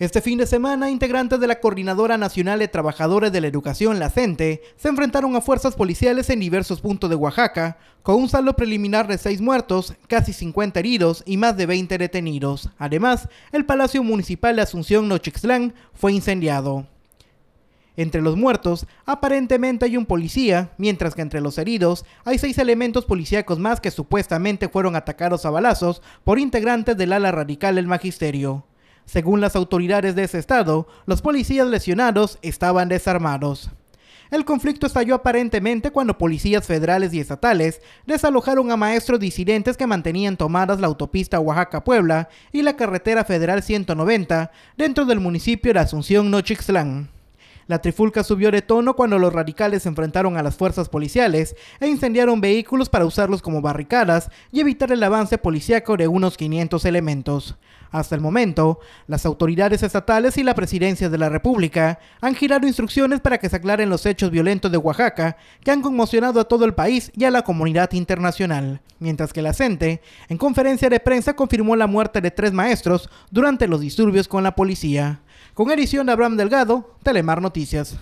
Este fin de semana, integrantes de la Coordinadora Nacional de Trabajadores de la Educación, la CENTE, se enfrentaron a fuerzas policiales en diversos puntos de Oaxaca, con un saldo preliminar de seis muertos, casi 50 heridos y más de 20 detenidos. Además, el Palacio Municipal de Asunción Nochixtlán fue incendiado. Entre los muertos, aparentemente hay un policía, mientras que entre los heridos hay seis elementos policíacos más que supuestamente fueron atacados a balazos por integrantes del ala radical del magisterio. Según las autoridades de ese estado, los policías lesionados estaban desarmados. El conflicto estalló aparentemente cuando policías federales y estatales desalojaron a maestros disidentes que mantenían tomadas la autopista Oaxaca-Puebla y la carretera federal 190 dentro del municipio de Asunción Nochixtlán. La trifulca subió de tono cuando los radicales se enfrentaron a las fuerzas policiales e incendiaron vehículos para usarlos como barricadas y evitar el avance policíaco de unos 500 elementos. Hasta el momento, las autoridades estatales y la presidencia de la República han girado instrucciones para que se aclaren los hechos violentos de Oaxaca que han conmocionado a todo el país y a la comunidad internacional. Mientras que la CENTE, en conferencia de prensa, confirmó la muerte de tres maestros durante los disturbios con la policía. Con edición de Abraham Delgado, Telemar Noticias.